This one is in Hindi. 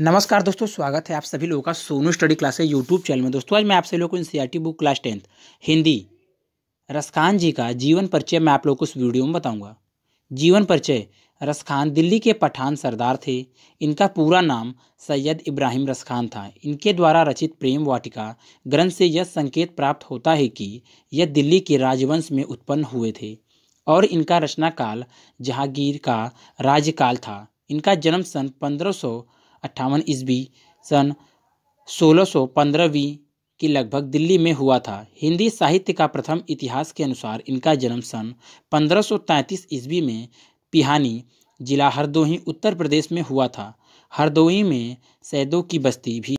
नमस्कार दोस्तों स्वागत है आप सभी लोगों का Sonu study classes YouTube channel में दोस्तों आज मैं आप सभी लोगों को NCERT book class tenth Hindi Raskhan ji का जीवन परिचय मैं आप लोगों को इस वीडियो में बताऊंगा जीवन परिचय रसखान दिल्ली के पठान सरदार थे इनका पूरा नाम सैयद इब्राहिम रसखान था इनके द्वारा रचित प्रेम वाटिका ग्रंथ से यह संकेत प्राप्त होता है कि यह दिल्ली के राजवंश में उत्पन्न हुए थे और इनका रचनाकाल जहांगीर का राज्यकाल था इनका जन्म सन पंद्रह अट्ठावन ईस्वी सन सोलह पंद्रहवीं की लगभग दिल्ली में हुआ था हिंदी साहित्य का प्रथम इतिहास के अनुसार इनका जन्म सन 1533 ईस्वी में पिहानी जिला हरदोही उत्तर प्रदेश में हुआ था हरदोई में सैदों की बस्ती भी